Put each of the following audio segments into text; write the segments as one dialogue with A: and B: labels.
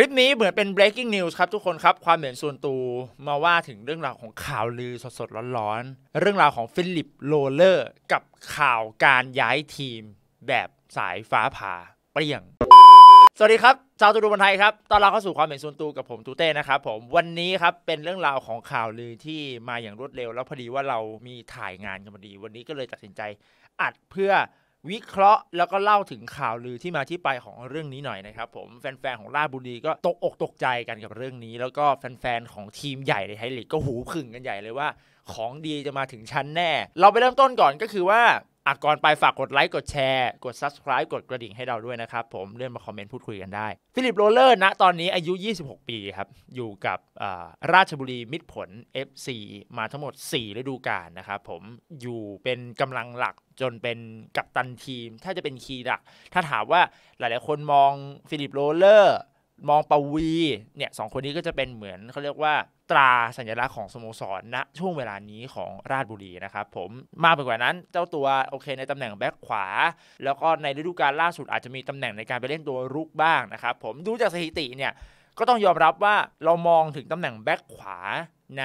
A: คลิปนี้เหมือนเป็น breaking news ครับ ทุกคนครับความเห็นส่วนตัวมาว่าถึงเรื่องราวของข่าวลือสดๆร้อนๆเรื่องราวของฟิลิปโรเลอร์กับข่าวการย้ายทีมแบบสายฟ้าผ่าเปรี้ยง สวัสดีครับชาวตูดูบอลไทยครับตอนเราเข้าสู่ความเห็นส่วนตัวกับผมตูเต้นะครับผมวันนี้ครับเป็นเรื่องราวของข่าวลือที่มาอย่างรวดเร็ว แล้วพอดีว่าเรามีถ่ายงานกันพอดี วันนี้ก็เลยตัดสินใจอัดเพื่อวิเคราะห์แล้วก็เล่าถึงข่าวลือที่มาที่ไปของเรื่องนี้หน่อยนะครับผมแฟนๆ ของราชบุรีก็ตกอกตกใจกันกับเรื่องนี้ แล้วก็แฟนๆ ของทีมใหญ่ในไทยลีกก็หูผึ่งกันใหญ่เลยว่าของดีจะมาถึงชั้นแน่ เราไปเริ่มต้นก่อนก็คือว่าอ่ะก่อนไปฝากกดไลค์กดแชร์กด Subscribe กดกระดิ่งให้เราด้วยนะครับ ผมเลื่อนมาคอมเมนต์พูดคุยกันได้ฟิลิปโรเลอร์นะตอนนี้อายุ 26 ปีครับอยู่กับราชบุรีมิตรผล FC มาทั้งหมด 4 ฤดูกาลนะครับผมอยู่เป็นกำลังหลักจนเป็นกัปตันทีมถ้าจะเป็นคีย์หลัก ถ้าถามว่าหลายๆ คนมองฟิลิปโรเลอร์มองปวีเนี่ยสองคนนี้ก็จะเป็นเหมือนเขาเรียกว่าตราสัญลักษณ์ของสโมสรณนะช่วงเวลานี้ของราชบุรีนะครับผมมากไปกว่านั้นเจ้าตัวโอเคในตำแหน่งแบ็คขวา แล้วก็ในฤดูกาลล่าสุดอาจจะมีตำแหน่งในการไปเล่นตัวรุกบ้างนะครับผมดูจากสถิติเนี่ยก็ต้องยอมรับว่าเรามองถึงตำแหน่งแบ็กขวาใน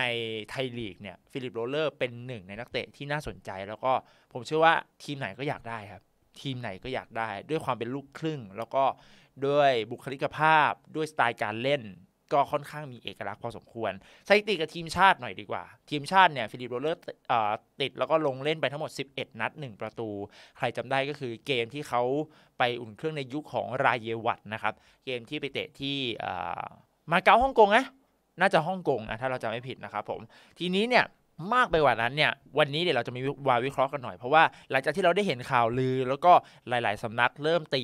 A: ไทยลีกเนี่ย ฟิลิปโรเลอร์เป็นหนึ่งในนักเตะที่น่าสนใจ แล้วก็ผมเชื่อว่าทีมไหนก็อยากได้ครับ ทีมไหนก็อยากได้ ด้วยความเป็นลูกครึ่ง แล้วก็ ด้วยบุคลิกภาพด้วยสไตล์การเล่นก็ค่อนข้างมีเอกลักษณ์พอสมควรสถิติกับทีมชาติหน่อยดีกว่า ทีมชาติเนี่ยฟิลิปโรเลอร์ติดแล้วก็ลงเล่นไปทั้งหมด 11 นัด 1 ประตู ใครจำได้ก็คือเกมที่เขาไปอุ่นเครื่องในยุคขของรายเยวัตนะครับ เกมที่ไปเตะที่มาเก๊าฮ่องกงนะน่าจะฮ่องกงนะถ้าเราจะไม่ผิดนะครับผม ทีนี้เนี่ย มากไปกว่านั้นเนี่ย วันนี้เดี๋ยวเราจะมีวาวิเคราะห์กันหน่อยเพราะว่าหลังจากที่เราได้เห็นข่าวลือแล้วก็หลายๆสำนักเริ่มตี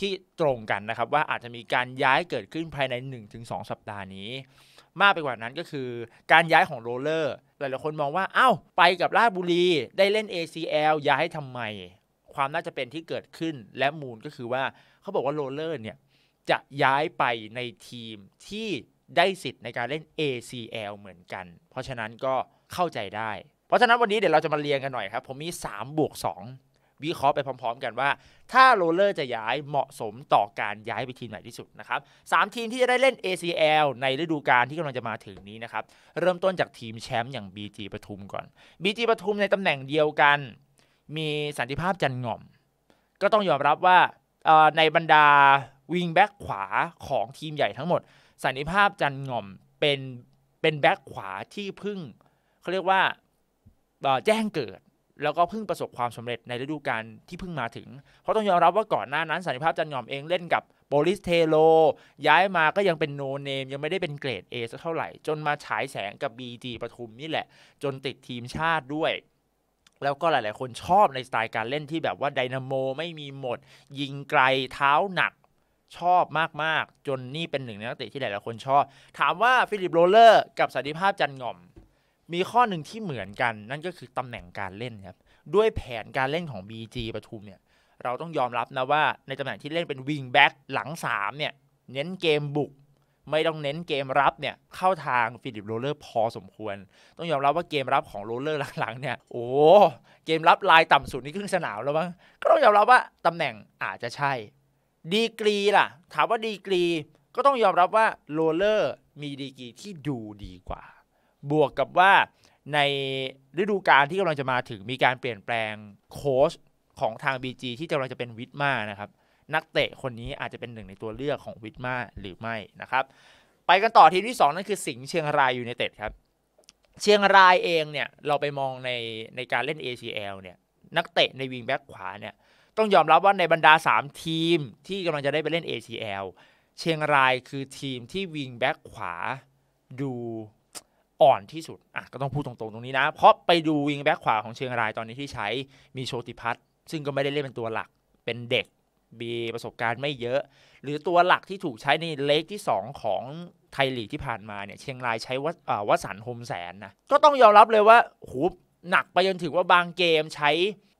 A: ที่ตรงกันนะครับ ว่าอาจจะมีการย้ายเกิดขึ้นภายใน 1-2 สัปดาห์นี้ มากไปกว่านั้นก็คือการย้ายของโรเลอร์หลายๆคนมองว่าอา้าวไปกับราชบุรี ได้เล่น ACL ย้ายทำไม ความน่าจะเป็นที่เกิดขึ้นและมูลก็คือว่าเขาบอกว่าโรเลอร์เนี่ย จะย้ายไปในทีมที่ได้สิทธิ์ในการเล่น ACL เหมือนกัน เพราะฉะนั้นก็เข้าใจได้ เพราะฉะนั้นวันนี้เดี๋ยวเราจะมาเรียงกันหน่อยครับผมมี3บวก2วิเคราะห์ไปพร้อมๆกันว่า ถ้าโรเลอร์จะย้ายเหมาะสมต่อการย้ายไปทีมไหนที่สุดนะครับสทีมที่จะได้เล่น ACL ในฤดูกาลที่กำลังจะมาถึงนี้นะครับเริ่มต้นจากทีมแชมป์อย่าง BG ปทุมก่อน BG ปทุมในตำแหน่งเดียวกัน มีสันติภาพจันง่อม ก็ต้องยอมรับว่าในบรรดาวิงแบ็กขวาของทีมใหญ่ทั้งหมดสันติภาพจันง่อมเป็นเป็นแบ็กขวาที่พึ่งเขาเรียกว่าแจ้งเกิดแล้วก็เพิ่งประสบความสำเร็จในฤดูกาลที่เพิ่งมาถึง เพราะต้องยอมรับว่าก่อนหน้านั้นสันนิภาพจันยอมเองเล่นกับโบลิสเทโลย้ายมาก็ยังเป็นโนเนมยังไม่ได้เป็นเกรด A สักเท่าไหร่ จนมาฉายแสงกับ b ีปทุมนี่แหละ จนติดทีมชาติด้วย แล้วก็หลายๆคนชอบในสไตล์การเล่นที่แบบว่าไดนาโมไม่มีหมด ยิงไกลเท้าหนักชอบมากๆ จนนี่เป็นหนึ่งในนักเตะที่หลายๆคนชอบ ถามว่าฟิลิปโรเลอร์กับสันติภาพจันย่อมมีข้อหนึ่งที่เหมือนกันนั่นก็คือตำแหน่งการเล่นครับด้วยแผนการเล่นของ BG ปทุมเนี่ยเราต้องยอมรับนะว่าในตำแหน่งที่เล่นเป็นวิงแบ็กหลัง3เนี่ยเน้นเกมบุก ไม่ต้องเน้นเกมรับเนี่ยเข้าทางฟิลิปโรเลอร์พอสมควร ต้องยอมรับว่าเกมรับของโรเลอร์หลัง ๆ เนี่ยโอ้ เกมรับลายต่ำสุดนี่ครึ่งสนามแล้วมั้งก็ต้องยอมรับว่าตำแหน่งอาจจะใช่ดีกรีล่ะ ถามว่าดีกรีก็ต้องยอมรับว่าโรเลอร์มีดีกรีที่ดูดีกว่าบวกกับว่าในฤดูกาลที่กำลังจะมาถึงมีการเปลี่ยนแปลงโค้ชของทาง BG ที่กำลังจะเป็นวิทมานะครับนักเตะคนนี้อาจจะเป็นหนึ่งในตัวเลือกของวิทมาหรือไม่นะครับไปกันต่อทีมที่2นั่นคือสิงห์เชียงรายยูในเต็ดครับ เชียงรายเองเนี่ยเราไปมองในในการเล่น ACL เนี่ยนักเตะในวิงแบ็คขวาเนี่ยต้องยอมรับว่าในบรรดา 3 ทีมที่กำลังจะได้ไปเล่น ACL เชียงรายคือทีมที่วิงแบ็คขวาดูอ่อนที่สุด อ่ะ ก็ต้องพูดตรงๆตรงนี้นะ เพราะไปดูวิงแบ็คขวาของเชียงรายตอนนี้ที่ใช้มีโชติพัฒน์ซึ่งก็ไม่ได้เล่นเป็นตัวหลัก เป็นเด็ก มีประสบการณ์ไม่เยอะ หรือตัวหลักที่ถูกใช้ในเลกที่ 2 ของไทยลีกที่ผ่านมาเนี่ย เชียงรายใช้วัวสันโฮมแสนนะ ก็ต้องยอมรับเลยว่าหูหนักไปจนถึงว่าบางเกมใช้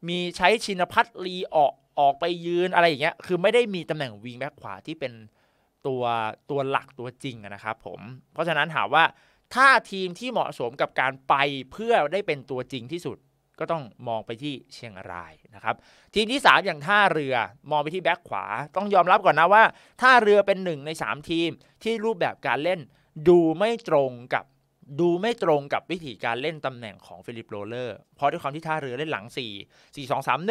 A: มีใช้ชินพัฒน์ลีออกออกไปยืนอะไรอย่างเงี้ย คือไม่ได้มีตำแหน่งวิงแบ็คขวาที่เป็นตัวตัวหลักตัวจริงนะครับผม เพราะฉะนั้นถามว่าถ้าทีมที่เหมาะสมกับการไปเพื่อได้เป็นตัวจริงที่สุดก็ต้องมองไปที่เชียงรายนะครับทีมที่ 3 อย่างท่าเรือมองไปที่แบ็คขวาต้องยอมรับก่อนนะว่าท่าเรือเป็นหนึ่งใน3 ทีมที่รูปแบบการเล่นดูไม่ตรงกับดูไม่ตรงกับวิธีการเล่นตำแหน่งของฟิลิปโรเลอร์เพราะด้วยความที่ท่าเรือเล่นหลัง 4 4 2 3 1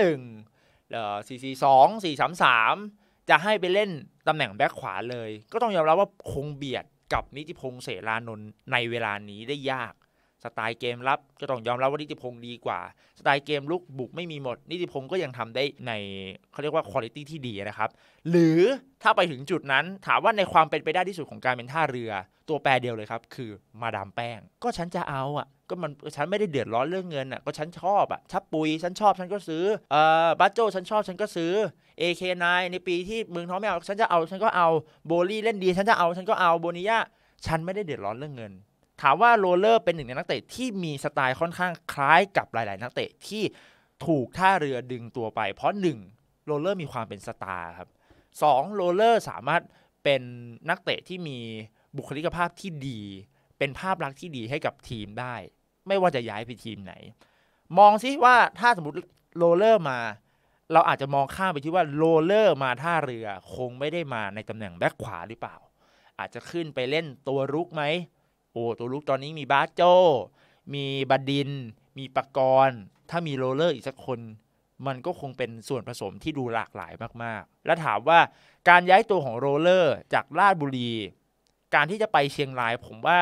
A: เอ่อ4 4 2 4 3 3 จะให้ไปเล่นตำแหน่งแบ็คขวาเลย ก็ต้องยอมรับว่าคงเบียดกับนิติพงษ์เสรานนท์ในเวลานี้ได้ยากสไตล์เกมรับก็ต้องยอมรับว่านิติพงศ์ดีกว่า สไตล์เกมลุกบุกไม่มีหมด นิติพงศ์ก็ยังทำได้ในเขาเรียกว่าคุณภาพที่ดีนะครับ หรือถ้าไปถึงจุดนั้นถามว่าในความเป็นไปได้ที่สุดของการเป็นท่าเรือ ตัวแปรเดียวเลยครับ คือมาดามแป้ง ก็ฉันจะเอาอ่ะ ก็มันฉันไม่ได้เดือดร้อนเรื่องเงินอ่ะก็ฉันชอบอ่ะชับปุยฉันชอบฉันก็ซื้อเอ่อบัโจ ฉันชอบฉันก็ซื้อเคไนในปีที่เมืองท้องไม่เอาฉันจะเอาฉันก็เอาโบลี่เล่นดีฉันจะเอาฉันก็เอาโบนิยะฉันไม่ได้เดือดร้อนเรื่องเงินถามว่าโรเลอร์เป็นหนึ่งในนักเตะที่มีสไตล์ค่อนข้างคล้ายกับหลาย ๆ นักเตะที่ถูกท่าเรือดึงตัวไป เพราะหนึ่งโรเลอร์มีความเป็นสตาร์ครับสองโรเลอร์สามารถเป็นนักเตะที่มีบุคลิกภาพที่ดี เป็นภาพลักษณ์ที่ดีให้กับทีมได้ ไม่ว่าจะย้ายไปทีมไหน มองซิว่าถ้าสมมติโรเลอร์มา เราอาจจะมองข้ามไปที่ว่าโรเลอร์มาท่าเรือคงไม่ได้มาในตำแหน่งแบ็คขวาหรือเปล่า อาจจะขึ้นไปเล่นตัวรุกไหมโอ้ตัวลุกตอนนี้มีบาโจ มีบดิน มีปกรณ์ถ้ามีโรเลอร์อีกสักคน มันก็คงเป็นส่วนผสมที่ดูหลากหลายมากๆ และถามว่าการย้ายตัวของโรเลอร์จากลาดบุรี การที่จะไปเชียงรายผมว่า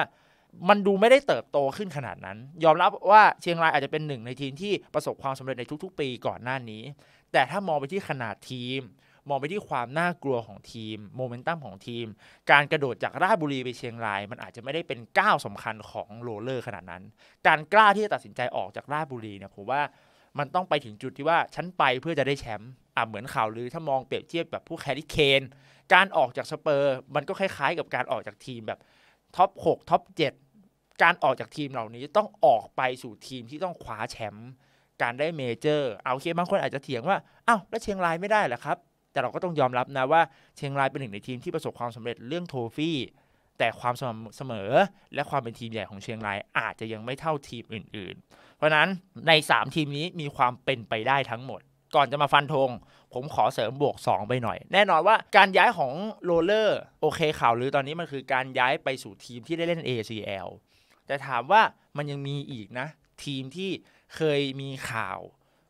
A: มันดูไม่ได้เติบโตขึ้นขนาดนั้น ยอมรับว่าเชียงรายอาจจะเป็นหนึ่งในทีมที่ประสบความสำเร็จในทุกๆปีก่อนหน้านี้ แต่ถ้ามองไปที่ขนาดทีมมองไปที่ความน่ากลัวของทีมโมเมนตัมของทีม การกระโดดจากราชบุรีไปเชียงราย มันอาจจะไม่ได้เป็นก้าวสำคัญของโรเลอร์ขนาดนั้น การกล้าที่จะตัดสินใจออกจากราชบุรีเนี่ยผมว่ามันต้องไปถึงจุดที่ว่าฉันไปเพื่อจะได้แชมป์อ่าเหมือนข่าวลือถ้ามองเปรียบเทียบแบบผู้แคริเคนการออกจากสเปอร์ มันก็คล้าย ๆ กับการออกจากทีมแบบท็อป6ท็อป7การออกจากทีมเหล่านี้ต้องออกไปสู่ทีมที่ต้องคว้าแชมป์การได้เมเจอร์เอาเคบางคนอาจจะเถียงว่าอ้าวแล้วเชียงรายไม่ได้เหรอครับแต่เราก็ต้องยอมรับนะว่าเชียงรายเป็นหนึ่งในทีมที่ประสบความสำเร็จเรื่องโทฟี่แต่ความเสมอและความเป็นทีมใหญ่ของเชียงราย อาจจะยังไม่เท่าทีมอื่น ๆ เพราะนั้นใน 3 ทีมนี้มีความเป็นไปได้ทั้งหมด ก่อนจะมาฟันธงผมขอเสริมบวก 2 ไปหน่อย แน่นอนว่า การย้ายของโรเลอร์โอเคข่าวหรือตอนนี้มันคือการย้ายไปสู่ทีมที่ได้เล่น ACL แต่ถามว่ามันยังมีอีกนะ ทีมที่เคยมีข่าว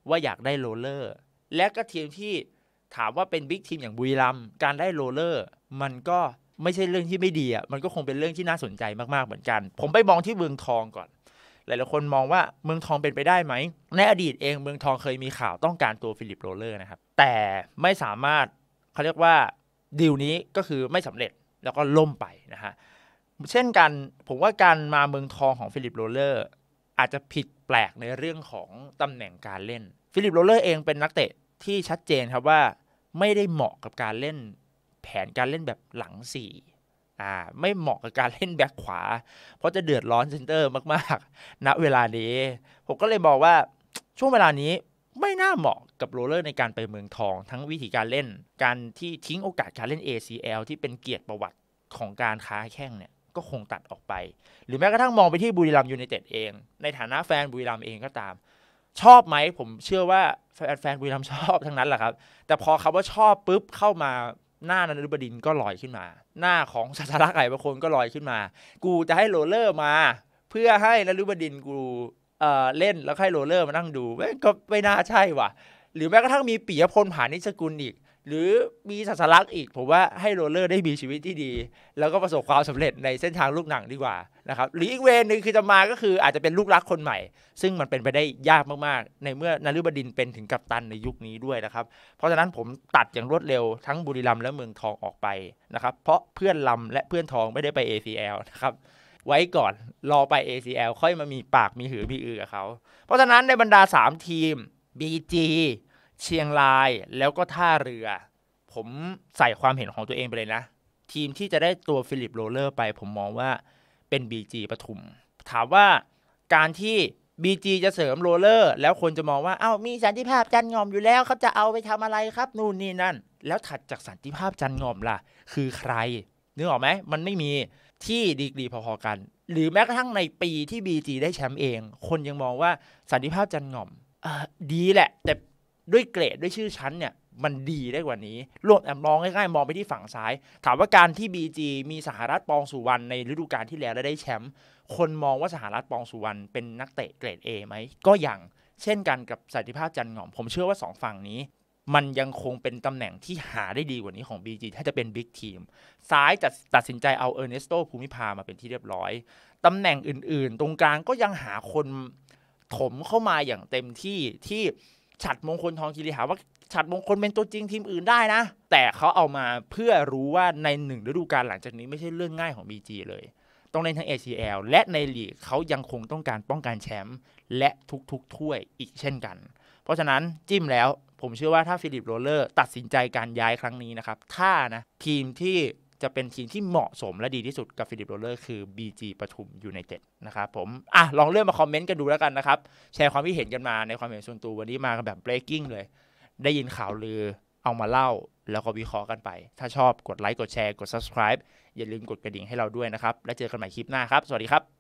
A: ว่าอยากได้โรเลอร์และก็ทีมที่ถามว่าเป็นบิ๊กทีมอย่างบุรีรัมการได้โรเลอร์ มันก็ไม่ใช่เรื่องที่ไม่ดีอ่ะมันก็คงเป็นเรื่องที่น่าสนใจมาก ๆ เหมือนกัน ผมไปมองที่เมืองทองก่อน หลายๆคนมองว่าเมืองทองเป็นไปได้ไหม ในอดีตเองเมืองทองเคยมีข่าวต้องการตัวฟิลิปโรเลอร์นะครับแต่ไม่สามารถเขาเรียกว่าดีลนี้ก็คือไม่สำเร็จแล้วก็ล่มไปนะฮะเช่นกันผมว่าการมาเมืองทองของฟิลิปโรเลอร์อาจจะผิดแปลกในเรื่องของตำแหน่งการเล่นฟิลิปโรเลอร์เองเป็นนักเตะที่ชัดเจนครับว่าไม่ได้เหมาะกับการเล่นแผนการเล่นแบบหลังสี่อ่าไม่เหมาะกับการเล่นแบ็คขวา เพราะจะเดือดร้อนเซนเตอร์มาก ๆ ณ เวลานี้ ผมก็เลยบอกว่าช่วงเวลานี้ไม่น่าเหมาะกับโรเลอร์ในการไปเมืองทอง ทั้งวิธีการเล่น การที่ทิ้งโอกาสการเล่น ACL ที่เป็นเกียรติประวัติของการค้าแข้งเนี่ยก็คงตัดออกไป หรือแม้กระทั่งมองไปที่บุรีรัมยูไนเต็ดเอง ในฐานะแฟนบุรีรัมเองก็ตามชอบไหมผมเชื่อว่าแฟนบุรีรัมชอบทั้งนั้นแหละครับแต่พอคำว่าชอบปุ๊บเข้ามาหน้านันทบดินก็ลอยขึ้นมา หน้าของสัตรักษ์ไหบางคนก็ลอยขึ้นมา กูจะให้โรเลอร์มา เพื่อให้นันทบดินกูเอ่อเล่นแล้วให้โรเลอร์มานั่งดูก็ไม่น่าใช่ว่ะ หรือแม้กระทั่งมีปิยพลผานิชกุลอีกหรือมีสัสลักอีก ผมว่าให้โรเลอร์ได้มีชีวิตที่ดี แล้วก็ประสบความสำเร็จในเส้นทางลูกหนังดีกว่านะครับหรืออีกเวนหนึ่งคือจะมาก็คืออาจจะเป็นลูกรักคนใหม่ ซึ่งมันเป็นไปได้ยากมากๆ ในเมื่อนารุบดินเป็นถึงกัปตันในยุคนี้ด้วยนะครับเพราะฉะนั้นผมตัดอย่างรวดเร็วทั้งบุรีรัมและเมืองทองออกไปนะครับเพราะเพื่อนลำและเพื่อนทองไม่ได้ไป ACL นะครับไว้ก่อนรอไป ACL ค่อยมามีปากมีหือมีอือกับเขาเพราะฉะนั้นในบรรดา3ทีม BG เชียงรายแล้วก็ท่าเรือ ผมใส่ความเห็นของตัวเองไปเลยนะ ทีมที่จะได้ตัวฟิลิปโรเลอร์ไปผมมองว่าเป็น BG ปทุม ถามว่าการที่ BG จะเสริมโรเลอร์แล้วคนจะมองว่า เอา้า มีสันติภาพจันงอมอยู่แล้ว เขาจะเอาไปทำอะไรครับ นู่นนี่ นั่น แล้วถัดจากสันติภาพจันงอมล่ะ คือใครนึกออกไหม มันไม่มีที่ดีๆพอๆกัน หรือแม้กระทั่งในปีที่ BG ได้แชมป์เอง คนยังมองว่าสันติภาพจันงอมดีแหละแต่ด้วยเกรดด้วยชื่อชั้นเนี่ยมันดีได้กว่านี้ รวมแอบมองง่ายๆมองไปที่ฝั่งซ้าย ถามว่าการที่ BG มีสหรัฐปองสุวรรณในฤดูกาลที่แล้วและได้แชมป์คนมองว่าสหรัฐปองสุวรรณเป็นนักเตะเกรด A ไหม ก็ยังเช่นกันกับสัติภาพจันหงอมผมเชื่อว่า2ฝั่งนี้ มันยังคงเป็นตำแหน่งที่หาได้ดีกว่านี้ของ BG ถ้าจะเป็นบิ๊กทีมซ้ายจะตัดสินใจเอาเออร์เนสโตภูมิพามาเป็นที่เรียบร้อยตำแหน่งอื่นๆ ตรงกลางก็ยังหาคนถมเข้ามาอย่างเต็มที่ที่ฉัดมงคลทองคีรีหาว่า ฉัดมงคลเป็นตัวจริงทีมอื่นได้นะ แต่เขาเอามาเพื่อรู้ว่าในหนึ่งฤดูกาลหลังจากนี้ไม่ใช่เรื่องง่ายของ BG เลย ต้องเล่นทั้ง ACL และในลีกเขายังคงต้องการป้องกันแชมป์และทุกๆ ถ้วยอีกเช่นกัน เพราะฉะนั้นจิ้มแล้ว ผมเชื่อว่าถ้าฟิลิปโรเลอร์ตัดสินใจการย้ายครั้งนี้นะครับ ถ้านะทีมที่จะเป็นทีมที่เหมาะสมและดีที่สุดกับฟิลิปโรเลอร์คือ BG ปทุมยูไนเต็ดนะครับผมอ่ะลองเลื่อนมาคอมเมนต์กันดูแล้วกันนะครับ แชร์ความคิดเห็นกันมาในความเห็นส่วนตัววันนี้มากันแบบ breaking เลย ได้ยินข่าวลือเอามาเล่า แล้วก็วิเคราะห์กันไป ถ้าชอบกดไลค์กดแชร์กด subscribe อย่าลืมกดกระดิ่งให้เราด้วยนะครับ แล้วเจอกันใหม่คลิปหน้าครับสวัสดีครับ